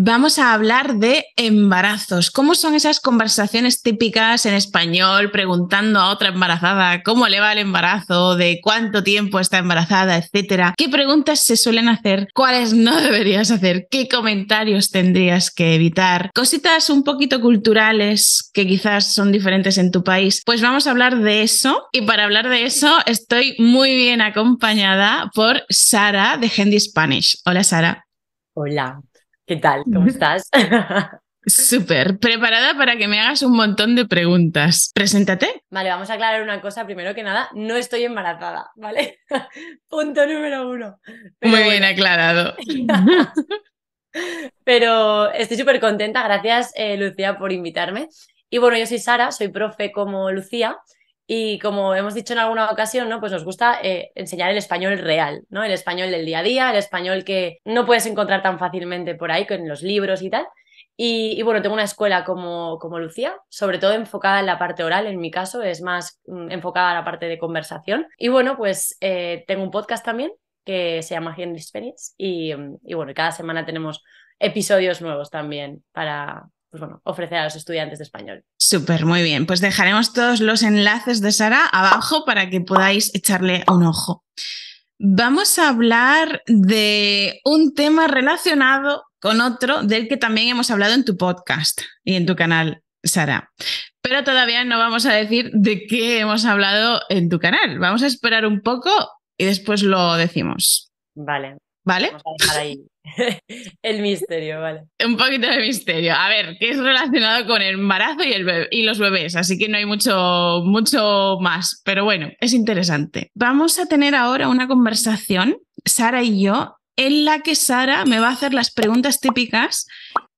Vamos a hablar de embarazos. ¿Cómo son esas conversaciones típicas en español preguntando a otra embarazada cómo le va el embarazo, de cuánto tiempo está embarazada, etcétera? ¿Qué preguntas se suelen hacer? ¿Cuáles no deberías hacer? ¿Qué comentarios tendrías que evitar? Cositas un poquito culturales que quizás son diferentes en tu país. Pues vamos a hablar de eso y para hablar de eso estoy muy bien acompañada por Sara de Handy Spanish. Hola Sara. Hola, ¿Qué tal? ¿Cómo estás? Súper, preparada para que me hagas un montón de preguntas. Preséntate. Vale, vamos a aclarar una cosa. Primero que nada, no estoy embarazada, ¿vale? Punto número uno. Muy bien aclarado. Pero estoy súper contenta. Gracias, eh, Lucía, por invitarme. Y bueno, yo soy Sara, soy profe como Lucía. Y como hemos dicho en alguna ocasión, ¿no? Pues nos gusta eh, enseñar el español real, ¿no? El español del día a día, el español que no puedes encontrar tan fácilmente por ahí, que en los libros y tal. Y, bueno, tengo una escuela como, como Lucía, sobre todo enfocada en la parte oral, en mi caso es más mm, enfocada a la parte de conversación. Y bueno, pues eh, tengo un podcast también que se llama Hidden Experience y, mm, y bueno, cada semana tenemos episodios nuevos también para, pues bueno, ofrecer a los estudiantes de español. Súper, muy bien. Pues dejaremos todos los enlaces de Sara abajo para que podáis echarle un ojo. Vamos a hablar de un tema relacionado con otro del que también hemos hablado en tu podcast y en tu canal, Sara. Pero todavía no vamos a decir de qué hemos hablado en tu canal. Vamos a esperar un poco y después lo decimos. Vale. ¿Vale? ahí el misterio, vale. Un poquito de misterio. A ver, que es relacionado con el embarazo y, el y los bebés, así que no hay mucho, mucho más, pero bueno, es interesante. Vamos a tener ahora una conversación, Sara y yo, en la que Sara me va a hacer las preguntas típicas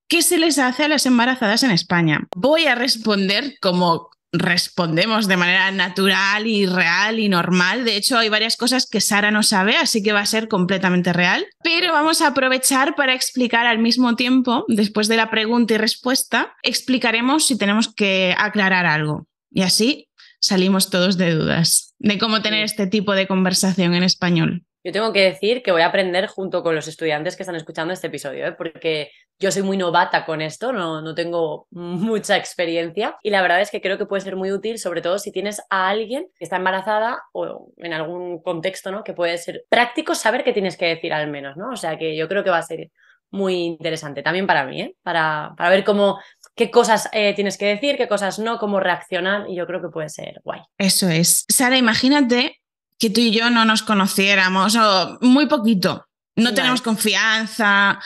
que se les hace a las embarazadas en España. Voy a responder como respondemos de manera natural y real y normal. De hecho, hay varias cosas que Sara no sabe, así que va a ser completamente real. Pero vamos a aprovechar para explicar al mismo tiempo, después de la pregunta y respuesta, explicaremos si tenemos que aclarar algo. Y así salimos todos de dudas de cómo tener este tipo de conversación en español. Yo tengo que decir que voy a aprender junto con los estudiantes que están escuchando este episodio, ¿eh? porque yo soy muy novata con esto, no, tengo mucha experiencia y la verdad es que creo que puede ser muy útil, sobre todo si tienes a alguien que está embarazada o en algún contexto, ¿no? Que puede ser práctico saber qué tienes que decir al menos, ¿no? O sea que yo creo que va a ser muy interesante también para mí, ¿eh? Para, ver cómo qué cosas eh, tienes que decir, qué cosas no, cómo reaccionar, y yo creo que puede ser guay. Eso es. Sara, imagínate que tú y yo no nos conociéramos o muy poquito, no tenemos confianza.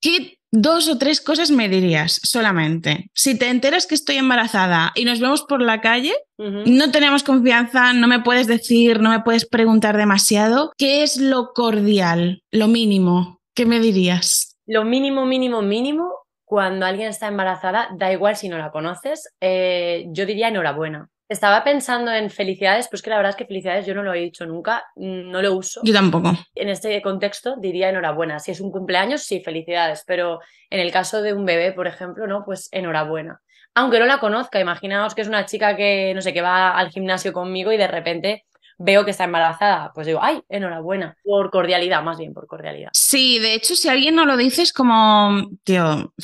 ¿Qué Dos o tres cosas me dirías solamente. Si te enteras que estoy embarazada y nos vemos por la calle, no tenemos confianza, no me puedes decir, no me puedes preguntar demasiado. ¿Qué es lo cordial, lo mínimo? ¿Qué me dirías? Lo mínimo, mínimo, mínimo, cuando alguien está embarazada, da igual si no la conoces, eh, yo diría enhorabuena. Estaba pensando en felicidades, pues que la verdad es que felicidades yo no lo he dicho nunca, no lo uso. Yo tampoco. En este contexto diría enhorabuena. Si es un cumpleaños, sí, felicidades, pero en el caso de un bebé, por ejemplo, no, pues enhorabuena. Aunque no la conozca, imaginaos que es una chica que, no sé, que va al gimnasio conmigo y de repente veo que está embarazada, pues digo, ay, enhorabuena, por cordialidad, más bien por cordialidad. Sí, de hecho, si alguien no lo dice es como, tío,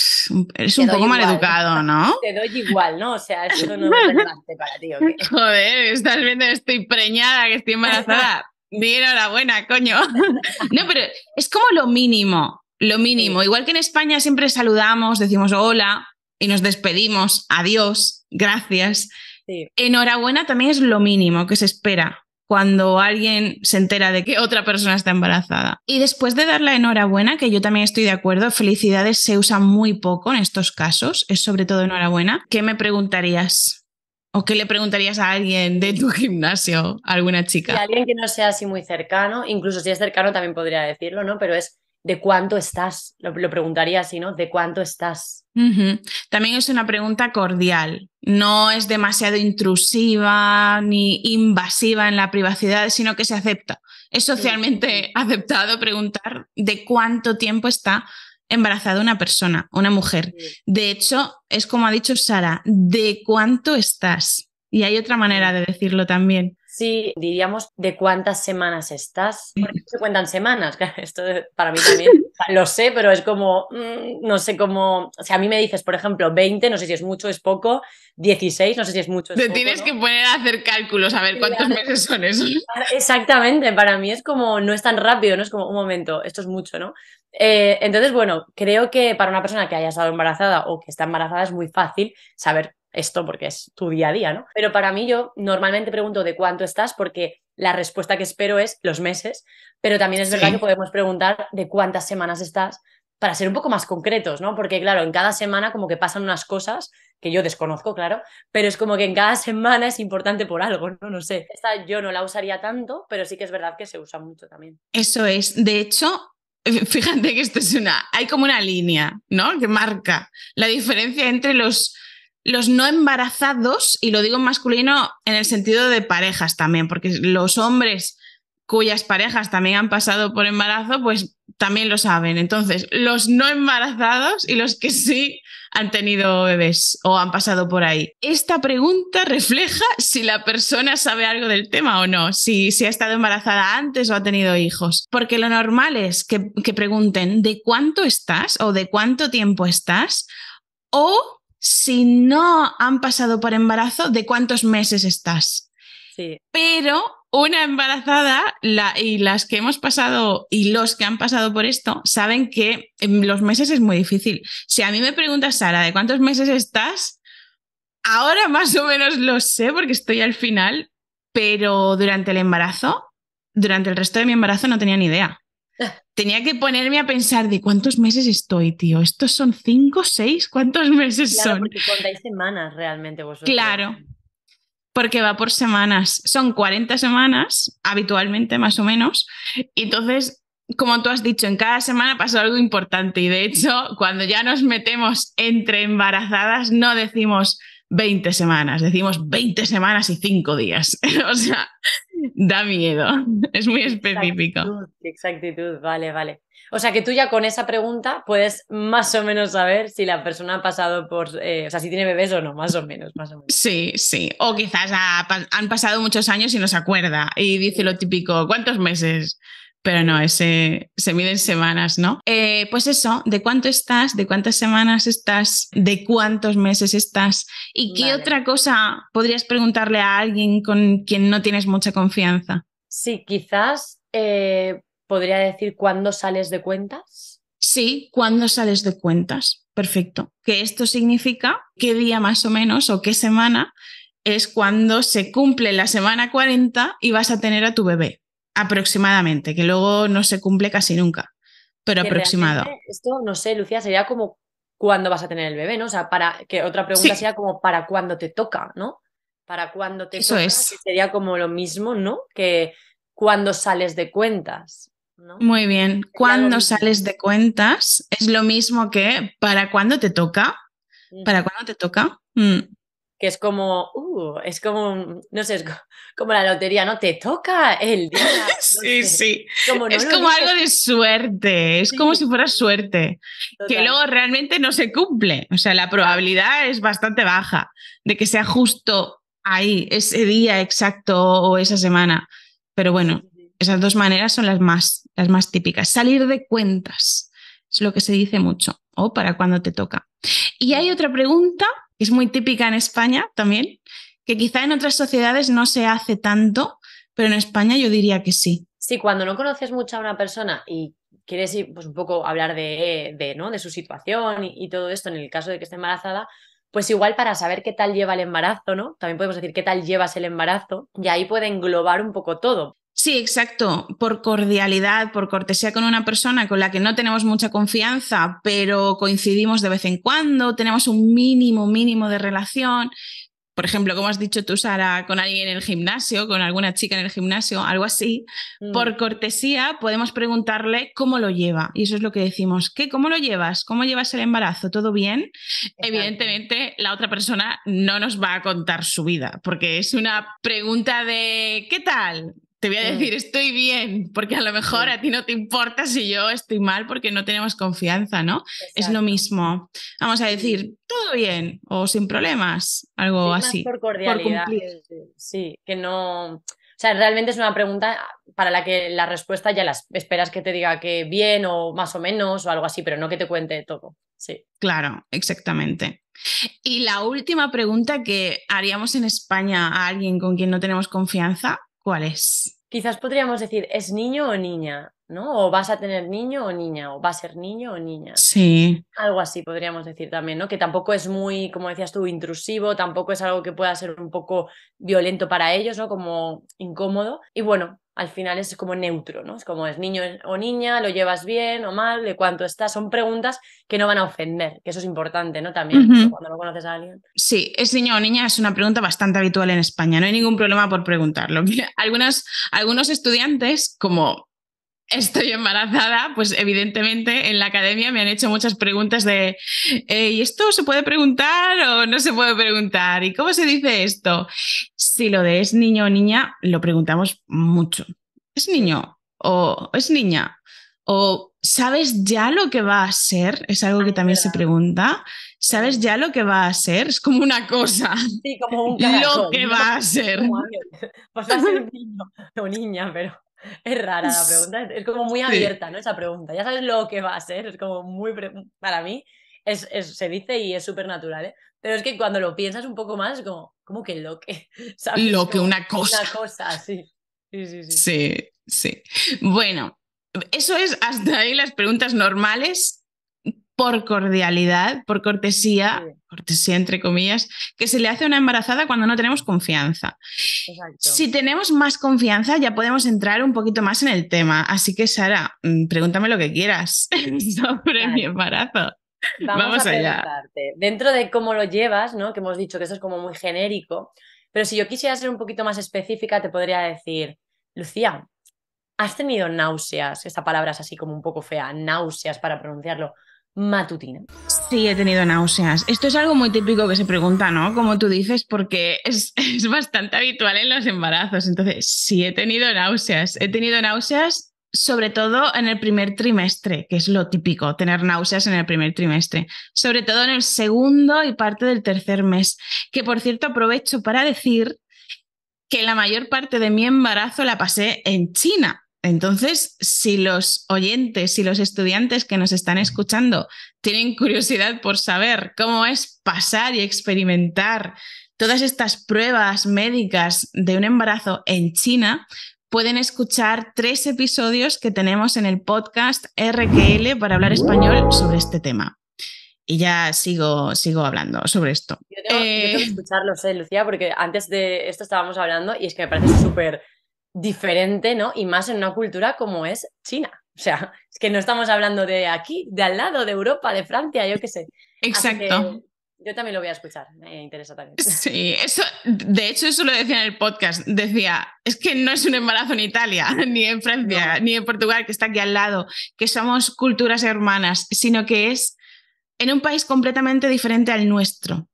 eres un poco maleducado, ¿no? Te doy igual, ¿no? O sea, eso no es relevante para ti. Joder, estás viendo estoy preñada, que estoy embarazada. Bien, enhorabuena, coño. no, pero es como lo mínimo, lo mínimo. Igual que en España siempre saludamos, decimos hola y nos despedimos, adiós, gracias. Enhorabuena también es lo mínimo que se espera cuando alguien se entera de que otra persona está embarazada. Y después de dar la enhorabuena, que yo también estoy de acuerdo, felicidades se usa muy poco en estos casos, es sobre todo enhorabuena, ¿qué me preguntarías? ¿O qué le preguntarías a alguien de tu gimnasio, a alguna chica? alguien que no sea así muy cercano, incluso si es cercano también podría decirlo, ¿no? Pero es de cuánto estás, lo, preguntaría así, ¿no? ¿De cuánto estás? También es una pregunta cordial, no es demasiado intrusiva ni invasiva en la privacidad, sino que se acepta. Es socialmente aceptado preguntar de cuánto tiempo está embarazada una persona, una mujer. De hecho, es como ha dicho Sara, ¿de cuánto estás? Y hay otra manera de decirlo también sí diríamos de cuántas semanas estás. Porque se cuentan semanas, esto para mí también lo sé, pero es como, mm, no sé cómo, o sea, a mí me dices, por ejemplo, 20, no sé si es mucho, es poco, 16, no sé si es mucho. Es Te tienes que poner a hacer cálculos, a ver cuántos meses son esos. Ah, exactamente, para mí es como, no es tan rápido, no es como, un momento, esto es mucho, ¿no? Eh, entonces, bueno, creo que para una persona que haya estado embarazada o que está embarazada es muy fácil saber esto porque es tu día a día, ¿no? Pero para mí yo normalmente pregunto de cuánto estás porque la respuesta que espero es los meses, pero también es verdad que podemos preguntar de cuántas semanas estás para ser un poco más concretos, ¿no? Porque claro, en cada semana como que pasan unas cosas que yo desconozco, claro, pero es como que en cada semana es importante por algo, ¿no? No sé. Esta yo no la usaría tanto, pero sí que es verdad que se usa mucho también. Eso es. De hecho, fíjate que esto es una... Hay como una línea, ¿no? Que marca la diferencia entre los los no embarazados, y lo digo en masculino en el sentido de parejas también, porque los hombres cuyas parejas también han pasado por embarazo, pues también lo saben. Entonces, los no embarazados y los que sí han tenido bebés o han pasado por ahí. Esta pregunta refleja si la persona sabe algo del tema o no, si, si ha estado embarazada antes o ha tenido hijos. Porque lo normal es que, que pregunten de cuánto estás o de cuánto tiempo estás o si no han pasado por embarazo, de cuántos meses estás. Pero una embarazada la, y las que hemos pasado y los que han pasado por esto saben que en los meses es muy difícil. Si a mí me preguntas, Sara, ¿de cuántos meses estás? Ahora más o menos lo sé porque estoy al final, pero durante el embarazo, durante el resto de mi embarazo no tenía ni idea tenía que ponerme a pensar de cuántos meses estoy, tío. ¿Estos son cinco, seis? ¿Cuántos meses claro, son? Porque contáis semanas realmente vosotros. Claro, porque va por semanas. Son 40 semanas, habitualmente más o menos. Y entonces, como tú has dicho, en cada semana pasa algo importante. Y de hecho, cuando ya nos metemos entre embarazadas, no decimos... 20 semanas, decimos 20 semanas y 5 días. o sea, da miedo. Es muy específico. Exactitud, exactitud, vale, vale. O sea que tú ya con esa pregunta puedes más o menos saber si la persona ha pasado por, eh, o sea, si tiene bebés o no, más o menos, más o menos. Sí, sí. O quizás han pasado muchos años y no se acuerda y dice lo típico, ¿cuántos meses? pero no, ese, se miden semanas, ¿no? Eh, pues eso, de cuánto estás, de cuántas semanas estás, de cuántos meses estás y qué otra cosa podrías preguntarle a alguien con quien no tienes mucha confianza. Sí, quizás eh, podría decir cuándo sales de cuentas. Sí, cuándo sales de cuentas. Perfecto. Que esto significa qué día más o menos o qué semana es cuando se cumple la semana 40 y vas a tener a tu bebé aproximadamente, que luego no se cumple casi nunca, pero aproximado. Esto, no sé, Lucía, sería como cuándo vas a tener el bebé, ¿no? O sea, para que otra pregunta sea sería como para cuándo te toca, ¿no? Para cuándo te Eso toca, es. sería como lo mismo, ¿no? Que cuando sales de cuentas. ¿no? Muy bien, cuando sales de cuentas es lo mismo que para cuándo te toca, para cuándo te toca. Mm es como, uh, es como, no sé, como la lotería, ¿no? Te toca el día. sí, sí. es como algo de suerte, es como si fuera suerte, que luego realmente no se cumple. O sea, la probabilidad es bastante baja de que sea justo ahí, ese día exacto o esa semana. Pero bueno, esas dos maneras son las más, las más típicas. Salir de cuentas es lo que se dice mucho, o para cuando te toca. Y hay otra pregunta es muy típica en España también, que quizá en otras sociedades no se hace tanto, pero en España yo diría que sí. Sí, cuando no conoces mucho a una persona y quieres pues un poco hablar de, ¿no? de su situación y, todo esto en el caso de que esté embarazada, pues igual para saber qué tal lleva el embarazo, ¿no? También podemos decir qué tal llevas el embarazo y ahí puede englobar un poco todo. Sí, exacto. Por cordialidad, por cortesía con una persona con la que no tenemos mucha confianza, pero coincidimos de vez en cuando, tenemos un mínimo, mínimo de relación. Por ejemplo, como has dicho tú, Sara, con alguien en el gimnasio, con alguna chica en el gimnasio, algo así. Mm. Por cortesía podemos preguntarle cómo lo lleva. Y eso es lo que decimos. ¿Qué? ¿Cómo lo llevas? ¿Cómo llevas el embarazo? ¿Todo bien? Evidentemente, la otra persona no nos va a contar su vida, porque es una pregunta de ¿qué tal? te voy a decir, estoy bien, porque a lo mejor a ti no te importa si yo estoy mal porque no tenemos confianza, ¿no? Es lo mismo. Vamos a decir, todo bien o sin problemas, algo así. por cordialidad. Sí, que no. O sea, realmente es una pregunta para la que la respuesta ya las esperas que te diga que bien o más o menos o algo así, pero no que te cuente todo. Sí. Claro, exactamente. Y la última pregunta que haríamos en España a alguien con quien no tenemos confianza ¿Cuál es? Quizás podríamos decir, ¿es niño o niña? ¿No? O vas a tener niño o niña, o va a ser niño o niña. Sí. Algo así podríamos decir también, ¿no? Que tampoco es muy, como decías tú, intrusivo, tampoco es algo que pueda ser un poco violento para ellos, ¿no? Como incómodo. Y bueno, al final es como neutro, ¿no? Es como es niño o niña, lo llevas bien o mal, de cuánto estás. Son preguntas que no van a ofender, que eso es importante, ¿no? También cuando no conoces a alguien. Sí, es niño o niña es una pregunta bastante habitual en España, no hay ningún problema por preguntarlo. Algunas, algunos estudiantes, como estoy embarazada, pues evidentemente en la academia me han hecho muchas preguntas de, eh, ¿y esto se puede preguntar o no se puede preguntar? ¿Y cómo se dice esto? Si lo de es niño o niña, lo preguntamos mucho. ¿Es niño o es niña? ¿O sabes ya lo que va a ser? Es algo que ah, también se pregunta. ¿Sabes ya lo que va a ser? Es como una cosa. Sí, como un caracol, Lo que va a ser. Pues Vas a ser niño o niña, pero... Es rara la pregunta, es como muy abierta, ¿no? Esa pregunta. Ya sabes lo que va a ser, es como muy. Para mí, es, se dice y es súper natural, ¿eh? Pero es que cuando lo piensas un poco más, es como, que lo que? ¿sabes? Lo que una cosa. Una cosa, Sí, sí, sí. Sí, sí. Bueno, eso es hasta ahí las preguntas normales por cordialidad, por cortesía, cortesía entre comillas, que se le hace una embarazada cuando no tenemos confianza. Si tenemos más confianza, ya podemos entrar un poquito más en el tema. Así que, Sara, mm, pregúntame lo que quieras sobre mi embarazo. Vamos, allá. Dentro de cómo lo llevas, ¿no? Que hemos dicho que eso es como muy genérico, pero si yo quisiera ser un poquito más específica, te podría decir, Lucía, ¿has tenido náuseas? Esta palabra es así como un poco fea, náuseas para pronunciarlo matutina. Sí, he tenido náuseas. Esto es algo muy típico que se pregunta, ¿no? Como tú dices, porque es, es bastante habitual en los embarazos. Entonces, sí, he tenido náuseas. He tenido náuseas sobre todo en el primer trimestre, que es lo típico, tener náuseas en el primer trimestre, sobre todo en el segundo y parte del tercer mes, que por cierto aprovecho para decir que la mayor parte de mi embarazo la pasé en China. Entonces, si los oyentes, si los estudiantes que nos están escuchando tienen curiosidad por saber cómo es pasar y experimentar todas estas pruebas médicas de un embarazo en China, pueden escuchar tres episodios que tenemos en el podcast RQL para hablar español sobre este tema. Y ya sigo, sigo hablando sobre esto. Yo tengo, que eh. escucharlos, eh, Lucía, porque antes de esto estábamos hablando y es que me parece súper diferente, ¿no? Y más en una cultura como es China. O sea, es que no estamos hablando de aquí, de al lado, de Europa, de Francia, yo qué sé. Exacto. Yo también lo voy a escuchar, me interesa también. Sí, eso, de hecho, eso lo decía en el podcast. Decía, es que no es un embarazo en Italia, ni en Francia, ni en Portugal, que está aquí al lado, que somos culturas hermanas, sino que es en un país completamente diferente al nuestro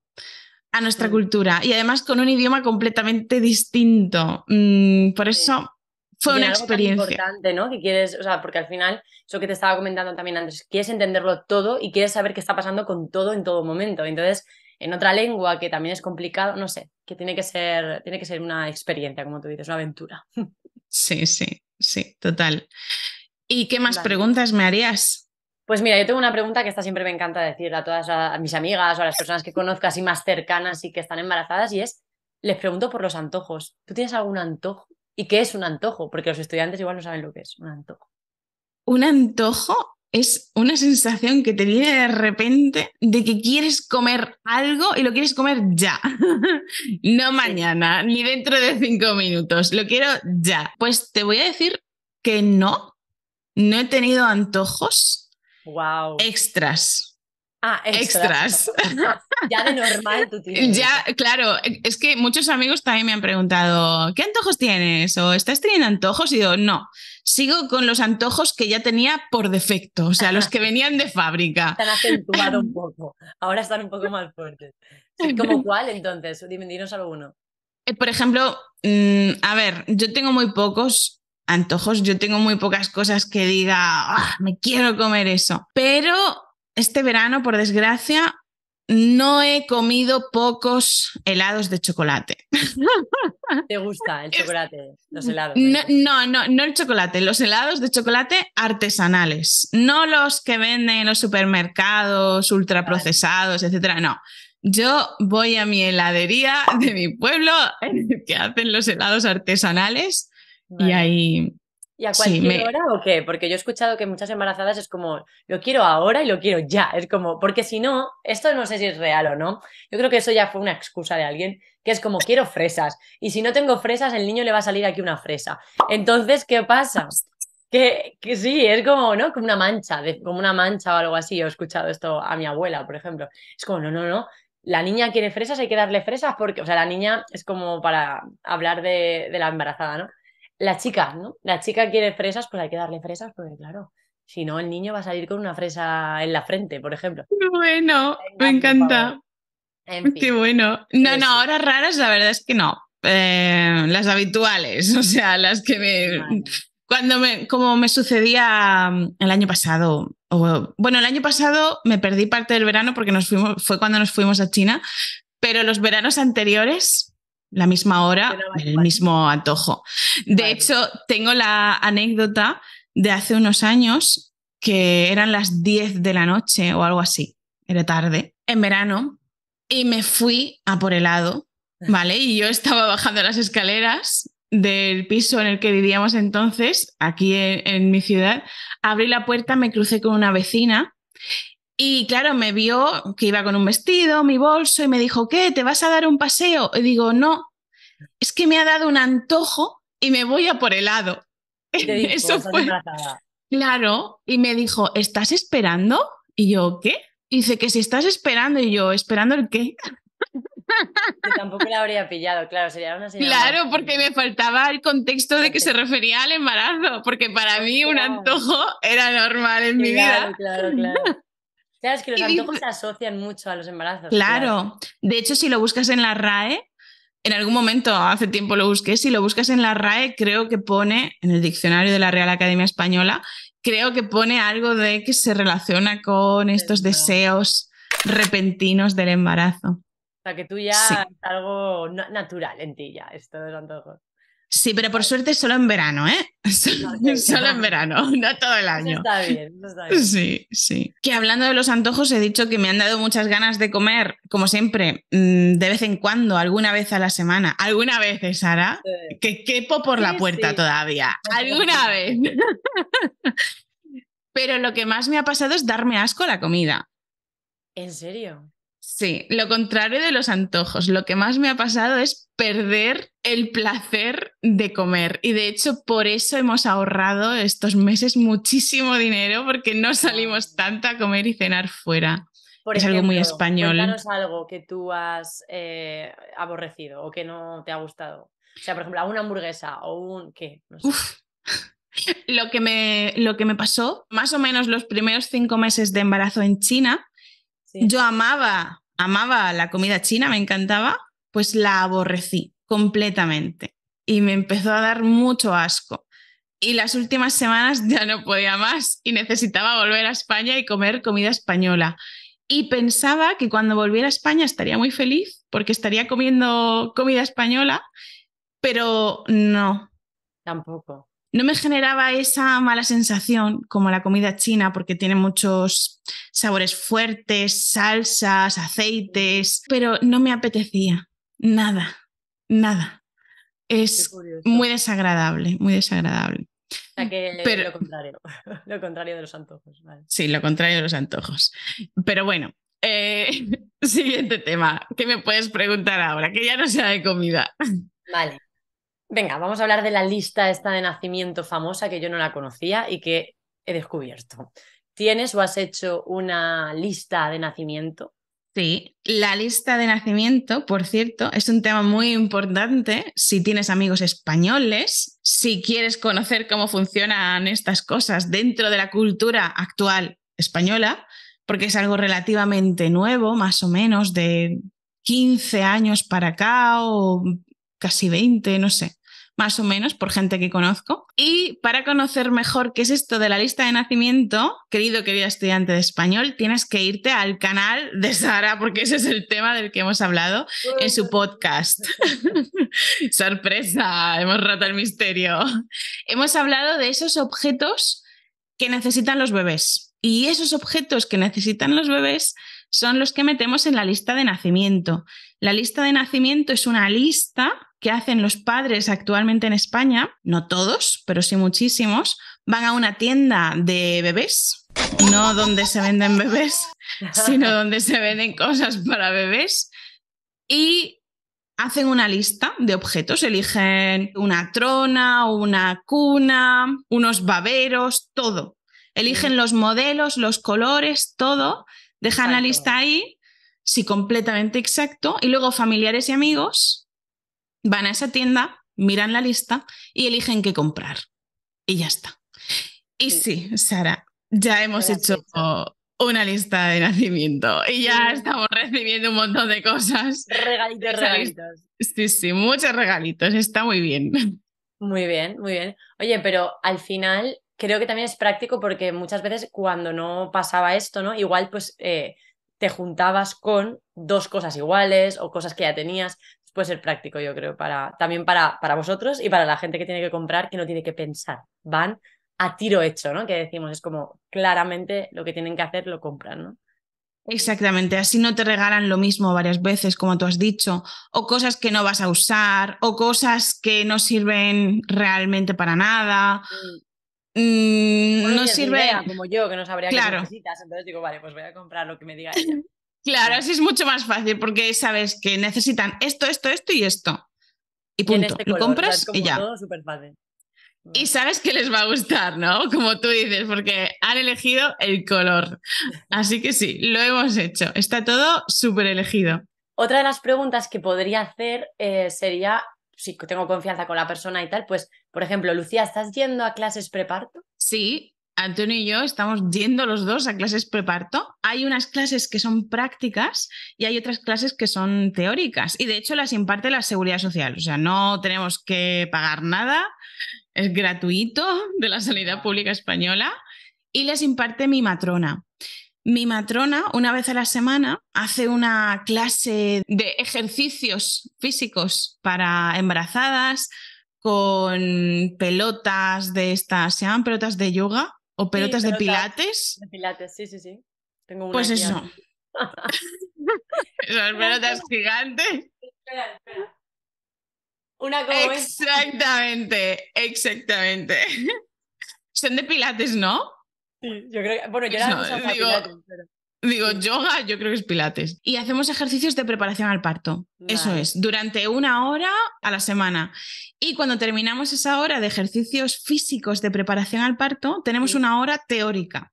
a nuestra mm. cultura y además con un idioma completamente distinto. Mm, por eso fue una experiencia. Tan importante, ¿no? Que quieres, o sea, porque al final, eso que te estaba comentando también antes, quieres entenderlo todo y quieres saber qué está pasando con todo en todo momento. Entonces, en otra lengua que también es complicado, no sé, que tiene que ser, tiene que ser una experiencia, como tú dices, una aventura. Sí, sí, sí, total. ¿Y qué más preguntas me harías? Pues mira, yo tengo una pregunta que esta siempre me encanta decir a todas mis amigas o a las personas que conozco así más cercanas y que están embarazadas y es, les pregunto por los antojos. ¿Tú tienes algún antojo? ¿Y qué es un antojo? Porque los estudiantes igual no saben lo que es un antojo. Un antojo es una sensación que te viene de repente de que quieres comer algo y lo quieres comer ya. no mañana, ni dentro de cinco minutos. Lo quiero ya. Pues te voy a decir que no. No he tenido antojos Wow. Extras. Ah, extras. ya de normal tú tienes. Ya, claro, es que muchos amigos también me han preguntado, ¿qué antojos tienes? ¿O estás teniendo antojos? Y yo, no, sigo con los antojos que ya tenía por defecto, o sea, los que venían de fábrica. Están acentuado un poco, ahora están un poco más fuertes. ¿Como cuál entonces? Dime, dinos alguno. Eh, por ejemplo, mm, a ver, yo tengo muy pocos antojos. Yo tengo muy pocas cosas que diga, ah, me quiero comer eso. Pero este verano, por desgracia, no he comido pocos helados de chocolate. ¿Te gusta el chocolate? Los helados. No, no, no, el chocolate, los helados de chocolate artesanales, no los que venden en los supermercados ultraprocesados, etcétera, no. Yo voy a mi heladería de mi pueblo en que hacen los helados artesanales y ahí... ¿Y a cualquier hora o qué? Porque yo he escuchado que muchas embarazadas es como, lo quiero ahora y lo quiero ya. Es como, porque si no, esto no sé si es real o no. Yo creo que eso ya fue una excusa de alguien, que es como, quiero fresas. Y si no tengo fresas, el niño le va a salir aquí una fresa. Entonces, ¿qué pasa? Que, sí, es como, ¿no? Como una mancha, como una mancha o algo así. he escuchado esto a mi abuela, por ejemplo. Es como, no, no, no. La niña quiere fresas, hay que darle fresas porque, o sea, la niña es como para hablar de la embarazada, ¿no? la chica, ¿no? La chica quiere fresas, pues hay que darle fresas, porque claro, si no, el niño va a salir con una fresa en la frente, por ejemplo. Bueno, me encanta. En Qué bueno. No, no, horas raras la verdad es que no. Eh, las habituales, o sea, las que me... Cuando me, como me sucedía mm, el año pasado, o, bueno, el año pasado me perdí parte del verano porque nos fuimos, fue cuando nos fuimos a China, pero los veranos anteriores la misma hora, el mismo antojo. De hecho, tengo la anécdota de hace unos años que eran las 10 de la noche o algo así, era tarde, en verano, y me fui a por helado, ah. ¿vale? Y yo estaba bajando las escaleras del piso en el que vivíamos entonces, aquí en mi ciudad, abrí la puerta, me crucé con una vecina y claro, me vio que iba con un vestido, mi bolso, y me dijo, ¿qué? ¿Te vas a dar un paseo? Y digo, no, es que me ha dado un antojo y me voy a por helado. Eso fue. Claro, y me dijo, ¿estás esperando? Y yo, ¿qué? Y dice que si estás esperando, y yo, ¿esperando el qué? Que tampoco la habría pillado, claro, sería una señal Claro, porque me faltaba el contexto de que se refería al embarazo, porque para mí un antojo era normal en mi vida. Claro, claro. Sabes es que los antojos se asocian mucho a los embarazos. Claro. De hecho, si lo buscas en la RAE, en algún momento, hace tiempo lo busqué, si lo buscas en la RAE, creo que pone, en el diccionario de la Real Academia Española, creo que pone algo de que se relaciona con estos deseos repentinos del embarazo. O sea, que tú ya es algo natural en ti ya, esto de los antojos. Sí, pero por suerte solo en verano, ¿eh? solo en verano, no todo el año. está bien, está bien. Sí, sí. Que hablando de los antojos, he dicho que me han dado muchas ganas de comer, como siempre, mm, de vez en cuando, alguna vez a la semana, alguna vez, Sara, que quepo por la puerta todavía, alguna vez. pero lo que más me ha pasado es darme asco a la comida. ¿En serio? Sí, lo contrario de los antojos. Lo que más me ha pasado es perder el placer de comer. Y de hecho, por eso hemos ahorrado estos meses muchísimo dinero, porque no salimos tanto a comer y cenar fuera. es algo muy español. Cuéntanos algo que tú has eh, aborrecido o que no te ha gustado. O sea, por ejemplo, una hamburguesa o un qué. No sé. Lo que, lo que me pasó, más o menos los primeros cinco meses de embarazo en China, yo amaba, amaba la comida china, me encantaba, pues la aborrecí completamente y me empezó a dar mucho asco. Y las últimas semanas ya no podía más y necesitaba volver a España y comer comida española. Y pensaba que cuando volviera a España estaría muy feliz porque estaría comiendo comida española, pero no. Tampoco no me generaba esa mala sensación como la comida china, porque tiene muchos sabores fuertes, salsas, aceites, pero no me apetecía nada, nada. Es muy desagradable, muy desagradable. pero, lo contrario, lo contrario de los antojos. Sí, lo contrario de los antojos. Pero bueno, eh, siguiente tema, ¿qué me puedes preguntar ahora? Que ya no sea de comida. Vale, Venga, vamos a hablar de la lista esta de nacimiento famosa que yo no la conocía y que he descubierto. ¿Tienes o has hecho una lista de nacimiento? Sí, la lista de nacimiento, por cierto, es un tema muy importante si tienes amigos españoles, si quieres conocer cómo funcionan estas cosas dentro de la cultura actual española, porque es algo relativamente nuevo, más o menos de 15 años para acá o casi 20, no sé más o menos, por gente que conozco. Y para conocer mejor qué es esto de la lista de nacimiento, querido, querida estudiante de español, tienes que irte al canal de Sara, porque ese es el tema del que hemos hablado en su podcast. Sorpresa, hemos roto el misterio. Hemos hablado de esos objetos que necesitan los bebés. Y esos objetos que necesitan los bebés son los que metemos en la lista de nacimiento. La lista de nacimiento es una lista que hacen los padres actualmente en España, no todos, pero sí muchísimos, van a una tienda de bebés, no donde se venden bebés, sino donde se venden cosas para bebés, y hacen una lista de objetos, eligen una trona, una cuna, unos baberos, todo. Eligen mm. los modelos, los colores, todo, dejan la lista ahí, sí, completamente exacto, y luego familiares y amigos van a esa tienda, miran la lista y eligen qué comprar. Y ya está. Y sí, Sara, ya hemos hecho una lista de nacimiento y ya estamos recibiendo un montón de cosas. Regalitos, regalitos. Sí, sí, muchos regalitos, está muy bien. Muy bien, muy bien. Oye, pero al final creo que también es práctico porque muchas veces cuando no pasaba esto, ¿no? Igual pues eh, te juntabas con dos cosas iguales o cosas que ya tenías puede ser práctico, yo creo, para, también para, para vosotros y para la gente que tiene que comprar, que no tiene que pensar. Van a tiro hecho, ¿no? Que decimos, es como claramente lo que tienen que hacer lo compran, ¿no? Exactamente, así no te regalan lo mismo varias veces, como tú has dicho, o cosas que no vas a usar, o cosas que no sirven realmente para nada. Mm. Mm, no sirve. Idea, como yo, que no sabría qué necesitas, entonces digo, vale, pues voy a comprar lo que me diga Claro, así es mucho más fácil porque sabes que necesitan esto, esto, esto y esto. Y punto. Este lo compras y ya. Y sabes que les va a gustar, ¿no? Como tú dices, porque han elegido el color. Así que sí, lo hemos hecho. Está todo súper elegido. Otra de las preguntas que podría hacer eh, sería, si tengo confianza con la persona y tal, pues, por ejemplo, Lucía, ¿estás yendo a clases preparto? Sí, Antonio y yo estamos yendo los dos a clases preparto. Hay unas clases que son prácticas y hay otras clases que son teóricas. Y de hecho las imparte la Seguridad Social. O sea, no tenemos que pagar nada. Es gratuito de la Sanidad Pública Española. Y les imparte mi matrona. Mi matrona, una vez a la semana, hace una clase de ejercicios físicos para embarazadas, con pelotas de estas, se llaman pelotas de yoga, ¿O pelotas de pilates? De pilates, sí, sí, sí. Tengo una pues eso. ¿Son pelotas gigantes. Espera, espera. Una como Exactamente, exactamente. Son de pilates, ¿no? Sí, yo creo que. Bueno, yo era no, digo, pilates, pero... Digo, yoga, yo creo que es pilates. Y hacemos ejercicios de preparación al parto. Eso es, durante una hora a la semana. Y cuando terminamos esa hora de ejercicios físicos de preparación al parto, tenemos una hora teórica.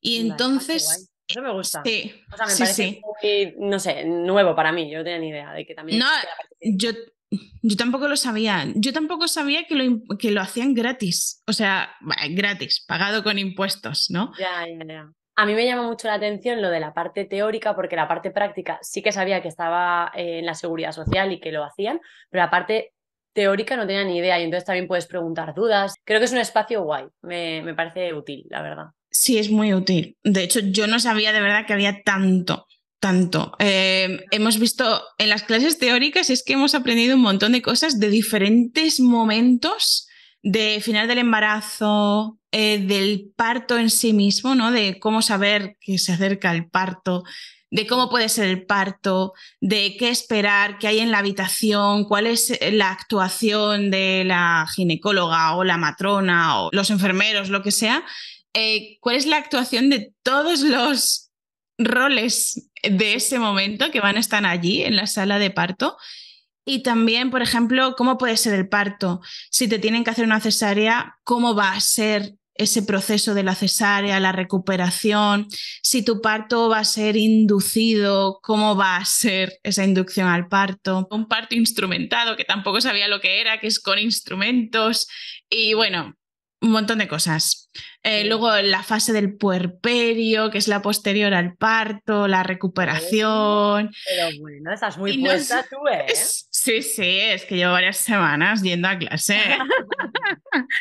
Y ah, entonces... Eso me gusta. Sí, o sea, me sí, parece no sé, nuevo para mí. Yo no tenía ni idea de que también... No, yo, yo tampoco lo sabía. Yo tampoco sabía que lo, que lo hacían gratis. O sea, gratis, pagado con impuestos, ¿no? Ya, ya, ya. A mí me llama mucho la atención lo de la parte teórica, porque la parte práctica sí que sabía que estaba eh, en la seguridad social y que lo hacían, pero la parte teórica no tenía ni idea y entonces también puedes preguntar dudas. Creo que es un espacio guay, me, parece útil, la verdad. Sí, es muy útil. De hecho, yo no sabía de verdad que había tanto tanto. Eh, hemos visto en las clases teóricas es que hemos aprendido un montón de cosas de diferentes momentos de final del embarazo, eh, del parto en sí mismo, ¿no? De cómo saber que se acerca el parto, de cómo puede ser el parto, de qué esperar, qué hay en la habitación, cuál es eh, la actuación de la ginecóloga o la matrona o los enfermeros, lo que sea, eh, cuál es la actuación de todos los roles de ese momento que van a estar allí en la sala de parto y también, por ejemplo, cómo puede ser el parto. Si te tienen que hacer una cesárea, ¿cómo va a ser ese proceso de la cesárea, la recuperación? Si tu parto va a ser inducido, ¿cómo va a ser esa inducción al parto? Un parto instrumentado, que tampoco sabía lo que era, que es con instrumentos. Y bueno, un montón de cosas. Eh, luego la fase del puerperio, que es la posterior al parto, la oh, recuperación. Pero bueno, estás muy puesta tú, ¿eh? Sí, sí, es que llevo varias semanas yendo a clase.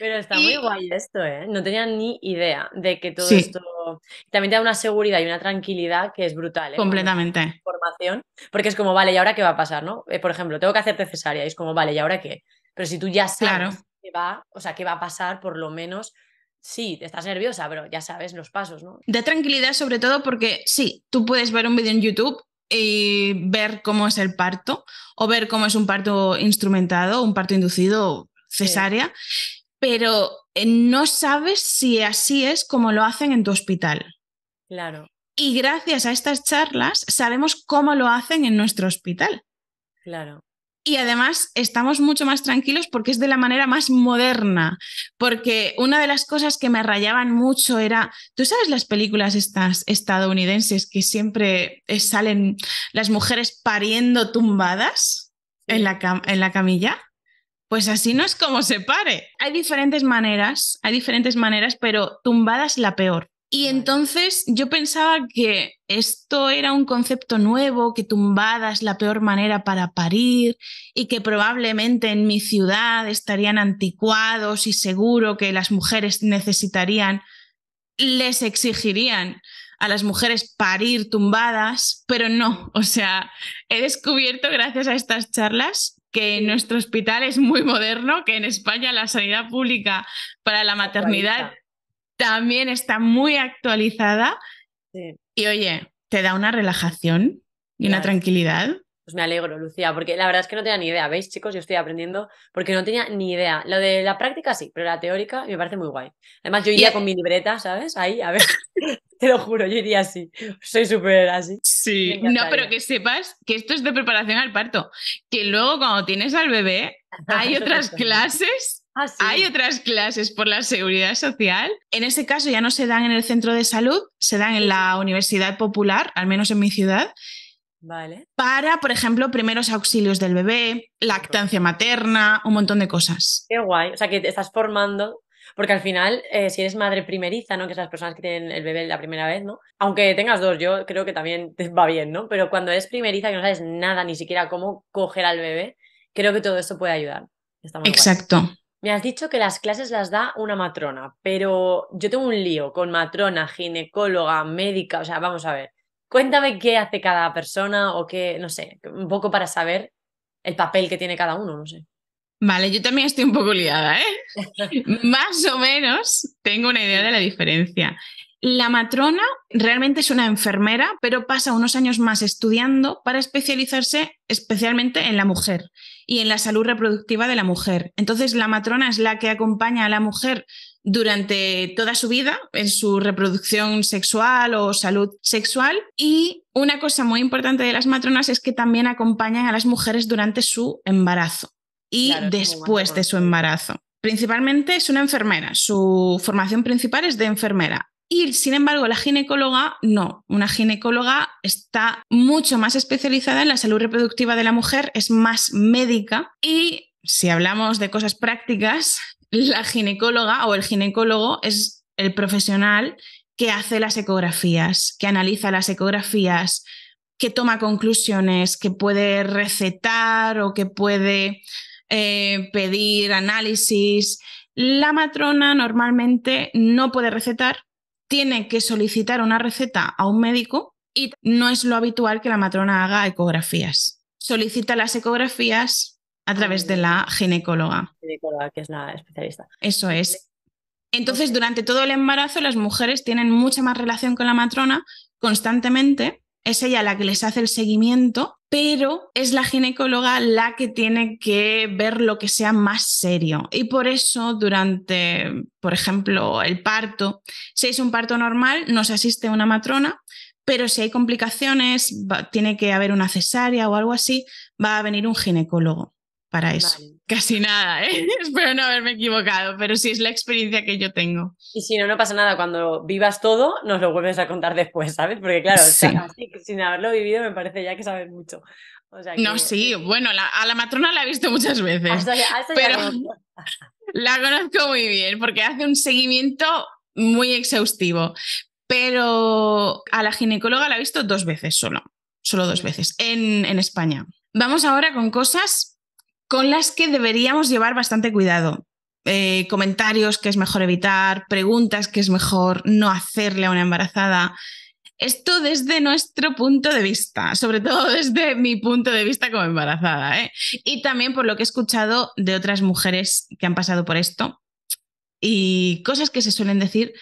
Pero está muy guay esto, ¿eh? No tenía ni idea de que todo esto también te da una seguridad y una tranquilidad que es brutal. ¿eh? Completamente. Formación, porque es como, vale, ¿y ahora qué va a pasar, no? Eh, por ejemplo, tengo que hacerte cesárea y es como, vale, ¿y ahora qué? Pero si tú ya sabes claro. qué va, o sea, qué va a pasar, por lo menos sí, estás nerviosa, pero ya sabes los pasos, ¿no? Da tranquilidad sobre todo porque sí, tú puedes ver un vídeo en YouTube y eh, ver cómo es el parto o ver cómo es un parto instrumentado, un parto inducido, cesárea, pero eh, no sabes si así es como lo hacen en tu hospital. Claro. Y gracias a estas charlas sabemos cómo lo hacen en nuestro hospital. Claro. Y además estamos mucho más tranquilos porque es de la manera más moderna, porque una de las cosas que me rayaban mucho era, tú sabes las películas estas estadounidenses que siempre eh, salen las mujeres pariendo tumbadas en la, en la camilla? Pues así no es como se pare. Hay diferentes maneras, hay diferentes maneras, pero tumbada es la peor. Y entonces yo pensaba que esto era un concepto nuevo, que tumbada es la peor manera para parir y que probablemente en mi ciudad estarían anticuados y seguro que las mujeres necesitarían, les exigirían a las mujeres parir tumbadas, pero no, o sea, he descubierto gracias a estas charlas que nuestro hospital es muy moderno, que en España la sanidad pública para la maternidad también está muy actualizada. Y oye, te da una relajación y una tranquilidad. Pues me alegro, Lucía, porque la verdad es que no tenía ni idea, ¿veis, chicos? Yo estoy aprendiendo porque no tenía ni idea. Lo de la práctica sí, pero la teórica me parece muy guay. Además, yo iría e con mi libreta, ¿sabes? Ahí, a ver, te lo juro, yo iría así. Soy súper así. Sí, no, pero que sepas que esto es de preparación al parto, que luego cuando tienes al bebé hay otras clases Ah, Hay otras clases por la seguridad social. En ese caso ya no se dan en el centro de salud, se dan en la Universidad Popular, al menos en mi ciudad. Vale. Para, por ejemplo, primeros auxilios del bebé, lactancia materna, un montón de cosas. Qué guay. O sea, que te estás formando porque al final, eh, si eres madre primeriza, ¿no? Que esas personas que tienen el bebé la primera vez, ¿no? Aunque tengas dos, yo creo que también te va bien, ¿no? Pero cuando eres primeriza, que no sabes nada, ni siquiera cómo coger al bebé, creo que todo esto puede ayudar. Exacto. Me has dicho que las clases las da una matrona, pero yo tengo un lío con matrona, ginecóloga, médica, o sea, vamos a ver. Cuéntame qué hace cada persona o qué, no sé, un poco para saber el papel que tiene cada uno, no sé. Vale, yo también estoy un poco liada, ¿eh? Más o menos tengo una idea de la diferencia. La matrona realmente es una enfermera, pero pasa unos años más estudiando para especializarse especialmente en la mujer y en la salud reproductiva de la mujer. Entonces, la matrona es la que acompaña a la mujer durante toda su vida en su reproducción sexual o salud sexual. Y una cosa muy importante de las matronas es que también acompañan a las mujeres durante su embarazo y después de su embarazo. Principalmente es una enfermera, su formación principal es de enfermera, y sin embargo, la ginecóloga no. Una ginecóloga está mucho más especializada en la salud reproductiva de la mujer, es más médica y si hablamos de cosas prácticas, la ginecóloga o el ginecólogo es el profesional que hace las ecografías, que analiza las ecografías, que toma conclusiones, que puede recetar o que puede eh, pedir análisis. La matrona normalmente no puede recetar tiene que solicitar una receta a un médico y no es lo habitual que la matrona haga ecografías. Solicita las ecografías a través de la ginecóloga. Ginecóloga, que es la especialista. Eso es. Entonces, durante todo el embarazo, las mujeres tienen mucha más relación con la matrona constantemente es ella la que les hace el seguimiento, pero es la ginecóloga la que tiene que ver lo que sea más serio. Y por eso durante, por ejemplo, el parto, si es un parto normal, no se asiste una matrona, pero si hay complicaciones, tiene que haber una cesárea o algo así, va a venir un ginecólogo para eso casi nada, ¿eh? espero no haberme equivocado, pero sí es la experiencia que yo tengo. Y si no, no pasa nada, cuando vivas todo nos lo vuelves a contar después, ¿sabes? Porque claro, sin haberlo vivido me parece ya que sabes mucho. No, sí, bueno, a la matrona la he visto muchas veces, pero la conozco muy bien porque hace un seguimiento muy exhaustivo, pero a la ginecóloga la he visto dos veces solo, solo dos veces en, en España. Vamos ahora con cosas con las que deberíamos llevar bastante cuidado. Eh, comentarios que es mejor evitar, preguntas que es mejor no hacerle a una embarazada. Esto desde nuestro punto de vista, sobre todo desde mi punto de vista como embarazada. ¿eh? Y también por lo que he escuchado de otras mujeres que han pasado por esto y cosas que se suelen decir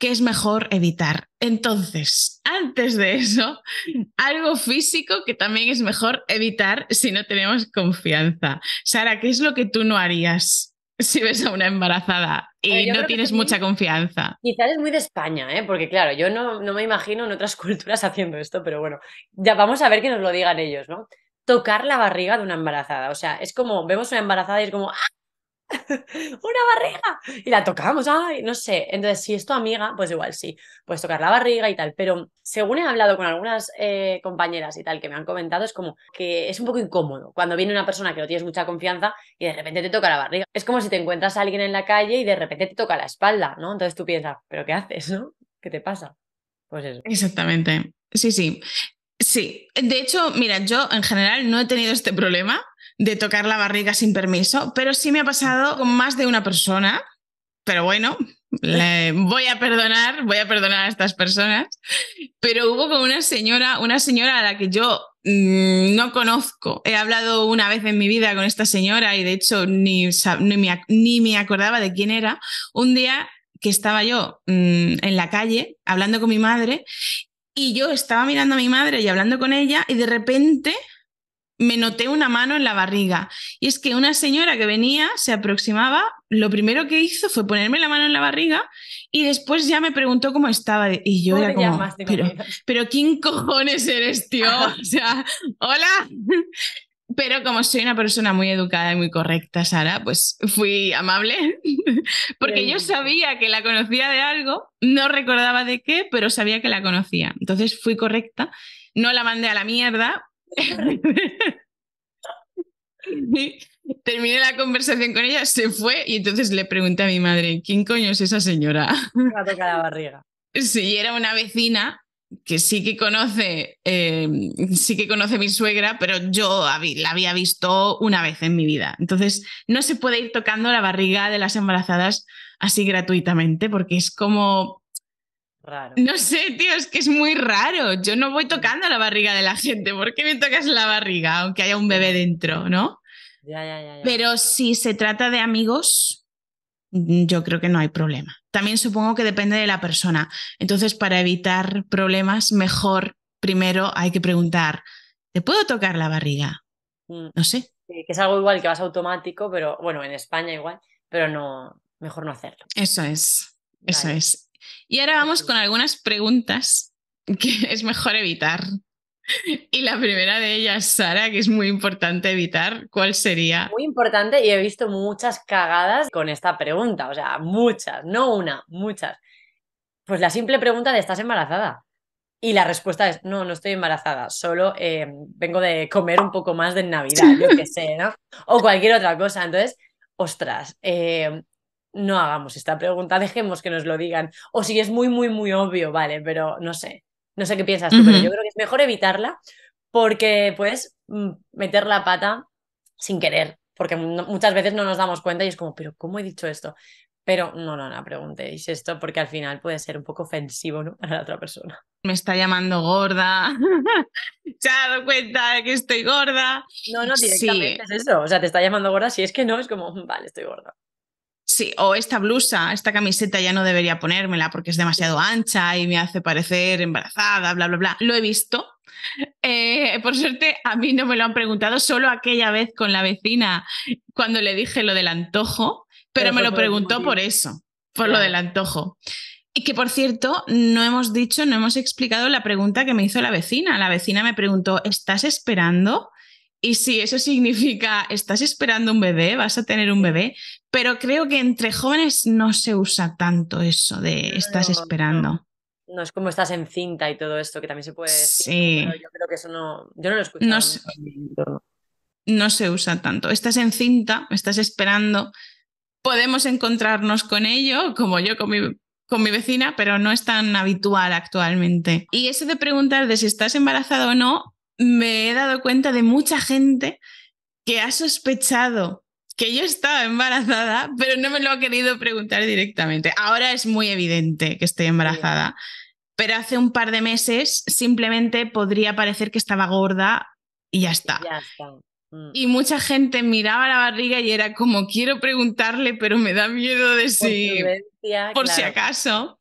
que es mejor evitar. Entonces, antes de eso, algo físico que también es mejor evitar si no tenemos confianza. Sara, ¿qué es lo que tú no harías si ves a una embarazada y eh, no tienes mucha confianza? Quizás es muy de España, ¿eh? porque claro, yo no, me imagino en otras culturas haciendo esto, pero bueno, ya vamos a ver que nos lo digan ellos, ¿no? Tocar la barriga de una embarazada. O sea, es como, vemos una embarazada y es como, ¡ah! una barriga. Y la tocamos, ay, no sé. Entonces, si es tu amiga, pues igual sí, puedes tocar la barriga y tal. Pero según he hablado con algunas eh, compañeras y tal que me han comentado, es como que es un poco incómodo cuando viene una persona que no tienes mucha confianza y de repente te toca la barriga. Es como si te encuentras a alguien en la calle y de repente te toca la espalda, ¿no? Entonces tú piensas, ¿pero qué haces, no? ¿Qué te pasa? Pues eso. Exactamente. Sí, sí. Sí, de hecho, mira, yo en general no he tenido este problema, de tocar la barriga sin permiso, pero sí me ha pasado con más de una persona, pero bueno, voy a perdonar, voy a perdonar a estas personas, pero hubo con una señora, una señora a la que yo mm, no conozco. He hablado una vez en mi vida con esta señora y de hecho ni, ni, me, acordaba de quién era. Un día que estaba yo mm, en la calle hablando con mi madre y yo estaba mirando a mi madre y hablando con ella y de repente me noté una mano en la barriga. Y es que una señora que venía, se aproximaba, lo primero que hizo fue ponerme la mano en la barriga y después ya me preguntó cómo estaba. Y yo era como, pero, pero ¿quién cojones eres, tío? O sea, hola. Pero como soy una persona muy educada y muy correcta, Sara, pues fui amable, porque yo sabía que la conocía de algo, no recordaba de qué, pero sabía que la conocía. Entonces fui correcta, no la mandé a la mierda, Terminé la conversación con ella, se fue y entonces le pregunté a mi madre, ¿quién coño es esa señora? Me la barriga. Sí, era una vecina que sí que conoce, eh, sí que conoce mi suegra, pero yo la había visto una vez en mi vida. Entonces, no se puede ir tocando la barriga de las embarazadas así gratuitamente, porque es como no sé, tío, es que es muy raro. Yo no voy tocando la barriga de la gente. ¿Por qué me tocas la barriga, aunque haya un bebé dentro, no? Pero si se trata de amigos, mm, yo creo que no hay problema. También supongo que depende de la persona. Entonces, para evitar problemas, mejor primero hay que preguntar, ¿te puedo tocar la barriga? Mm. No sé. que es algo igual que vas automático, pero bueno, en España igual, pero no, mejor no hacerlo. Eso es, eso es. Y ahora vamos con algunas preguntas que es mejor evitar. Y la primera de ellas, Sara, que es muy importante evitar, ¿cuál sería? Muy importante y he visto muchas cagadas con esta pregunta, o sea, muchas, no una, muchas. Pues la simple pregunta de ¿estás embarazada? Y la respuesta es no, no estoy embarazada, solo eh, vengo de comer un poco más de Navidad, yo qué sé, ¿no? O cualquier otra cosa. Entonces, ostras, eh, no hagamos esta pregunta, dejemos que nos lo digan. O si es muy, muy, muy obvio, vale, pero no sé. No sé qué piensas tú, pero yo creo que es mejor evitarla porque puedes mm, meter la pata sin querer, porque muchas veces no nos damos cuenta y es como, pero ¿cómo he dicho esto? Pero no, no, no preguntéis esto porque al final puede ser un poco ofensivo ¿no? para la otra persona. Me está llamando gorda. Se ha dado cuenta de que estoy gorda. No, no, directamente es eso. O sea, te está llamando gorda si es que no, es como, vale, estoy gorda o esta blusa, esta camiseta ya no debería ponérmela porque es demasiado ancha y me hace parecer embarazada, bla, bla, bla. Lo he visto. Eh, por suerte, a mí no me lo han preguntado, solo aquella vez con la vecina cuando le dije lo del antojo, pero, me lo preguntó por eso, por lo del antojo. Y que por cierto, no hemos dicho, no hemos explicado la pregunta que me hizo la vecina. La vecina me preguntó, ¿estás esperando? Y sí, eso significa, estás esperando un bebé, vas a tener un bebé, pero creo que entre jóvenes no se usa tanto eso de estás esperando. No. es como estás en cinta y todo esto, que también se puede Sí. yo creo que eso no. Yo no lo escucho. No, se usa tanto. Estás en cinta, estás esperando. Podemos encontrarnos con ello, como yo con mi con mi vecina, pero no es tan habitual actualmente. Y eso de preguntar de si estás embarazada o no, me he dado cuenta de mucha gente que ha sospechado que yo estaba embarazada, pero no me lo ha querido preguntar directamente. Ahora es muy evidente que estoy embarazada, pero hace un par de meses simplemente podría parecer que estaba gorda y ya está. Mm. Y mucha gente miraba la barriga y era como, quiero preguntarle, pero me da miedo de si... Por, si acaso.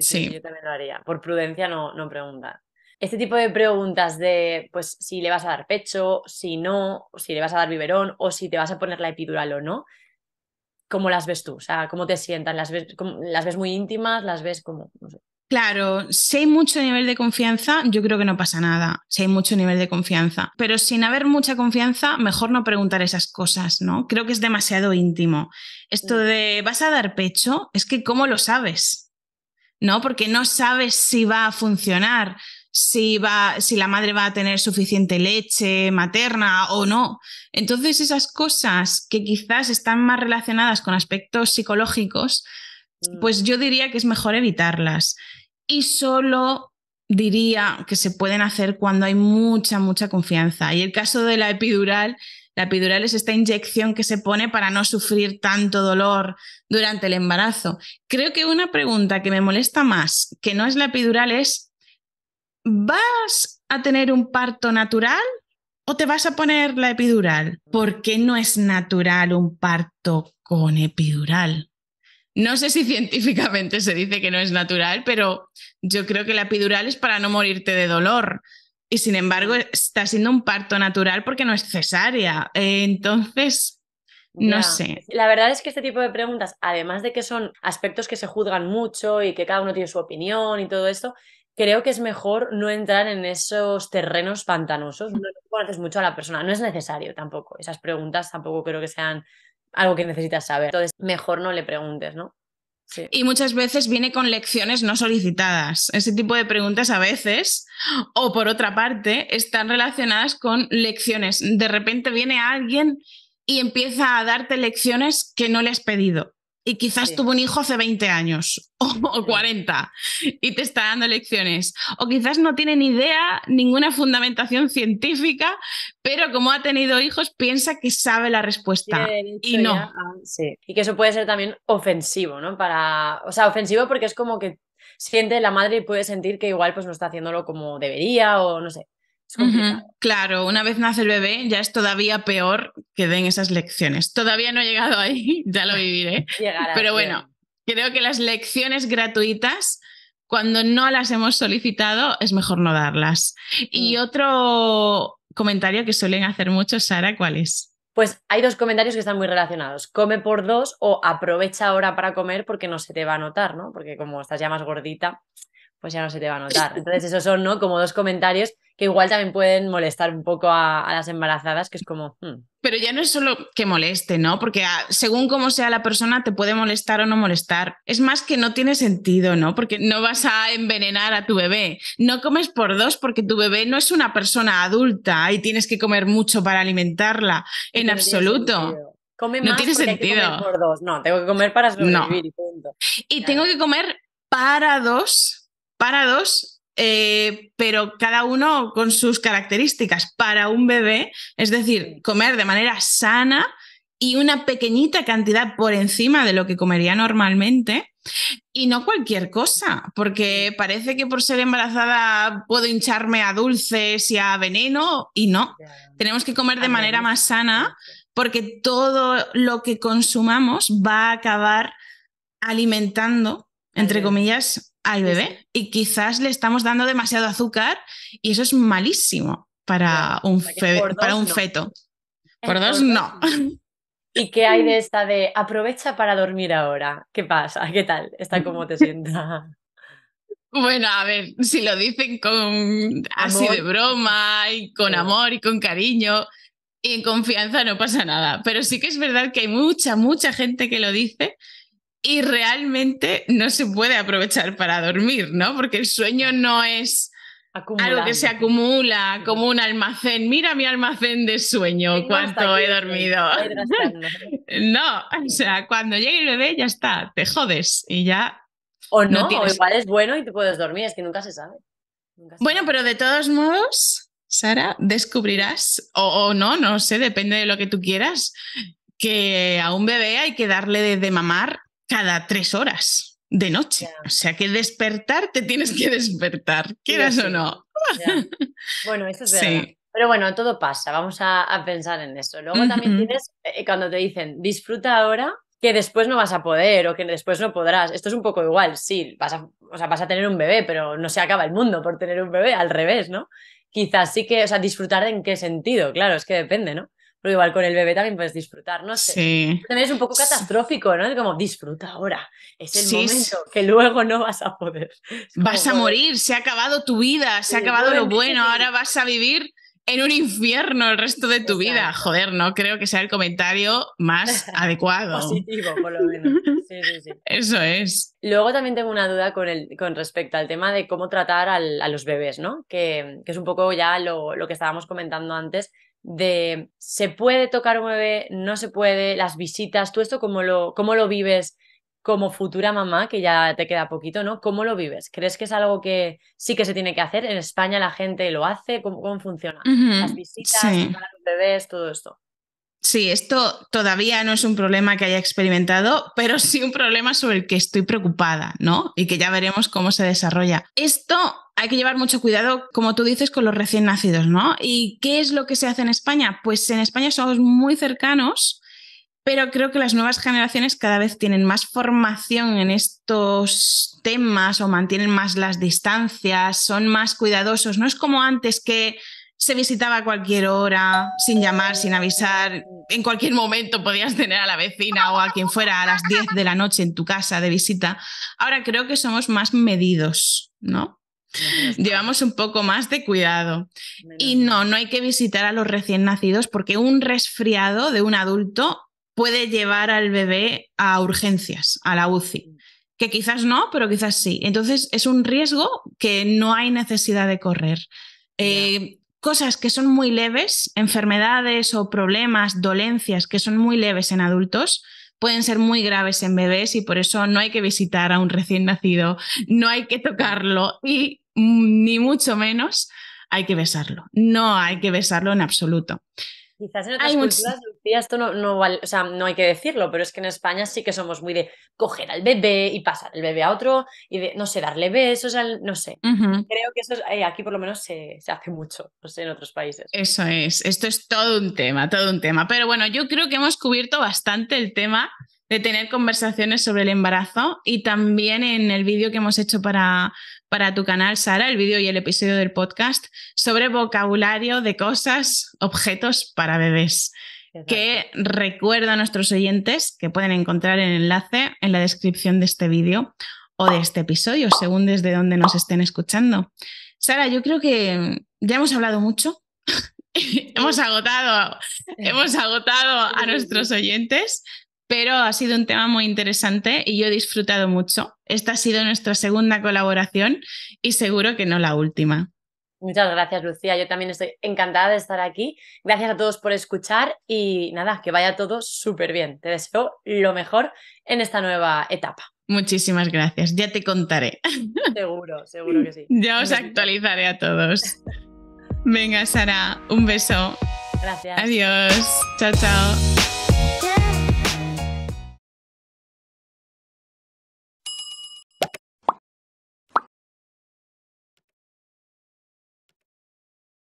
Sí, yo también lo haría. Por prudencia no, no preguntar. Este tipo de preguntas de, pues, si le vas a dar pecho, si no, si le vas a dar biberón o si te vas a poner la epidural o no, ¿cómo las ves tú? O sea, ¿cómo te sientan? ¿Las ves, las ves muy íntimas? ¿Las ves como...? Claro, si hay mucho nivel de confianza, yo creo que no pasa nada, si hay mucho nivel de confianza. Pero sin haber mucha confianza, mejor no preguntar esas cosas, ¿no? Creo que es demasiado íntimo. Esto mm. de, ¿vas a dar pecho? Es que, ¿cómo lo sabes? ¿No? Porque no sabes si va a funcionar si, va, si la madre va a tener suficiente leche materna o no. Entonces, esas cosas que quizás están más relacionadas con aspectos psicológicos, mm. pues yo diría que es mejor evitarlas. Y solo diría que se pueden hacer cuando hay mucha, mucha confianza. Y el caso de la epidural, la epidural es esta inyección que se pone para no sufrir tanto dolor durante el embarazo. Creo que una pregunta que me molesta más, que no es la epidural, es ¿vas a tener un parto natural o te vas a poner la epidural? ¿Por qué no es natural un parto con epidural? No sé si científicamente se dice que no es natural, pero yo creo que la epidural es para no morirte de dolor. Y sin embargo, está siendo un parto natural porque no es cesárea. entonces, no sé. La verdad es que este tipo de preguntas, además de que son aspectos que se juzgan mucho y que cada uno tiene su opinión y todo esto, creo que es mejor no entrar en esos terrenos pantanosos. No conoces mucho a la persona, no es necesario tampoco. Esas preguntas tampoco creo que sean algo que necesitas saber. Entonces, mejor no le preguntes, ¿no? Y muchas veces viene con lecciones no solicitadas. Ese tipo de preguntas a veces, o por otra parte, están relacionadas con lecciones. De repente viene alguien y empieza a darte lecciones que no le has pedido y quizás tuvo un hijo hace 20 años o, 40 y te está dando lecciones. O quizás no tiene ni idea, ninguna fundamentación científica, pero como ha tenido hijos piensa que sabe la respuesta y no. Y que eso puede ser también ofensivo, ¿no? Para, o sea, ofensivo porque es como que siente la madre y puede sentir que igual pues no está haciéndolo como debería o no sé. Claro, una vez nace el bebé ya es todavía peor que den esas lecciones. Todavía no he llegado ahí, ya lo viviré. Pero bueno, creo que las lecciones gratuitas, cuando no las hemos solicitado, es mejor no darlas. Y mm. otro comentario que suelen hacer muchos, Sara, ¿cuál es? Pues hay dos comentarios que están muy relacionados. Come por dos o aprovecha ahora para comer porque no se te va a notar, ¿no? Porque como estás ya más gordita, pues ya no se te va a notar. Entonces, esos son, ¿no? Como dos comentarios que igual también pueden molestar un poco a, las embarazadas, que es como... Hmm. Pero ya no es solo que moleste, ¿no? Porque ah, según cómo sea la persona, te puede molestar o no molestar. Es más que no tiene sentido, ¿no? Porque no vas a envenenar a tu bebé. No comes por dos porque tu bebé no es una persona adulta y tienes que comer mucho para alimentarla. En absoluto. no tiene sentido. por dos. No, tengo que comer para sobrevivir y tengo que comer para dos, para dos eh, pero cada uno con sus características para un bebé, es decir, comer de manera sana y una pequeñita cantidad por encima de lo que comería normalmente. Y no cualquier cosa, porque parece que por ser embarazada puedo hincharme a dulces y a veneno, y no. Tenemos que comer de manera más sana, porque todo lo que consumamos va a acabar alimentando, entre comillas, al bebé y quizás le estamos dando demasiado azúcar y eso es malísimo para, un, para un feto. Por dos, no. ¿Y qué hay de esta de aprovecha para dormir ahora? ¿Qué pasa? ¿Qué tal? ¿Está cómo te sienta? Bueno, a ver, si lo dicen con así de broma y con amor y con cariño y en confianza no pasa nada. Pero sí que es verdad que hay mucha, mucha gente que lo dice y realmente no se puede aprovechar para dormir, ¿no? Porque el sueño no es algo que se acumula como un almacén. Mira mi almacén de sueño, cuánto he dormido. no, o sea, cuando llegue el bebé ya está, te jodes y ya. O no, o igual es bueno y te puedes dormir, es que nunca se sabe. bueno, pero de todos modos, Sara, descubrirás, o, no, no sé, depende de lo que tú quieras, que a un bebé hay que darle desde de mamar cada tres horas de noche. O sea que despertar te tienes que despertar, quieras o no. Bueno, eso es verdad. Pero bueno, todo pasa, vamos a, pensar en eso. Luego también tienes, eh, cuando te dicen, disfruta ahora, que después no vas a poder o que después no podrás. Esto es un poco igual, sí, vas a, o sea, vas a tener un bebé, pero no se acaba el mundo por tener un bebé, al revés, ¿no? Quizás sí que, o sea, disfrutar en qué sentido, claro, es que depende, ¿no? Pero igual con el bebé también puedes disfrutar, no sé. Sí. También es un poco catastrófico, ¿no? Es como, disfruta ahora, es el momento que luego no vas a poder. Vas a morir, se ha acabado tu vida, se ha acabado lo bueno, ahora vas a vivir en un infierno el resto de tu vida. Joder, no creo que sea el comentario más adecuado. Positivo, por lo menos. Sí, sí, sí. Eso es. Luego también tengo una duda con, el, con respecto al tema de cómo tratar a los bebés, ¿no? Que, es un poco ya lo, lo, que estábamos comentando antes de se puede tocar un bebé, no se puede, las visitas, tú esto cómo lo, lo vives como futura mamá, que ya te queda poquito, ¿no? ¿Cómo lo vives? ¿Crees que es algo que sí que se tiene que hacer? ¿En España la gente lo hace? ¿Cómo, funciona? Las visitas, los bebés, todo esto. Sí, esto todavía no es un problema que haya experimentado, pero sí un problema sobre el que estoy preocupada, ¿no? Y que ya veremos cómo se desarrolla. Esto hay que llevar mucho cuidado, como tú dices, con los recién nacidos, ¿no? ¿Y qué es lo que se hace en España? Pues en España somos muy cercanos, pero creo que las nuevas generaciones cada vez tienen más formación en estos temas o mantienen más las distancias, son más cuidadosos. No es como antes que se visitaba a cualquier hora, sin llamar, sin avisar. En cualquier momento podías tener a la vecina o a quien fuera a las 10 de la noche en tu casa de visita. Ahora creo que somos más medidos, ¿no? Llevamos un poco más de cuidado. Y no, no hay que visitar a los recién nacidos porque un resfriado de un adulto puede llevar al bebé a urgencias, a la UCI. Mm. Que quizás no, pero quizás sí. Entonces es un riesgo que no hay necesidad de correr cosas que son muy leves, enfermedades o problemas, dolencias que son muy leves en adultos, pueden ser muy graves en bebés y por eso no hay que visitar a un recién nacido, no hay que tocarlo y ni mucho menos hay que besarlo. No hay que besarlo en absoluto. Quizás en otras culturas esto no, vale, o sea, no hay que decirlo, pero es que en España sí que somos muy de coger al bebé y pasar el bebé a otro y de, no sé, darle besos al, no sé. Creo que eso eh, aquí por lo menos se, se, hace mucho, no sé, en otros países. Eso es, esto es todo un tema, todo un tema. Pero bueno, yo creo que hemos cubierto bastante el tema de tener conversaciones sobre el embarazo y también en el vídeo que hemos hecho para, para tu canal, Sara, el vídeo y el episodio del podcast, sobre vocabulario de cosas, objetos para bebés, que recuerdo a nuestros oyentes que pueden encontrar el enlace en la descripción de este vídeo o de este episodio, según desde donde nos estén escuchando. Sara, yo creo que ya hemos hablado mucho. hemos agotado, hemos agotado a nuestros oyentes, pero ha sido un tema muy interesante y yo he disfrutado mucho. Esta ha sido nuestra segunda colaboración y seguro que no la última. Muchas gracias, Lucía. Yo también estoy encantada de estar aquí. Gracias a todos por escuchar y nada, que vaya todo súper bien. Te deseo lo mejor en esta nueva etapa. Muchísimas gracias. Ya te contaré. Seguro, seguro que sí. Ya os actualizaré a todos. Venga, Sara, un beso. Gracias. Adiós. Chao, chao.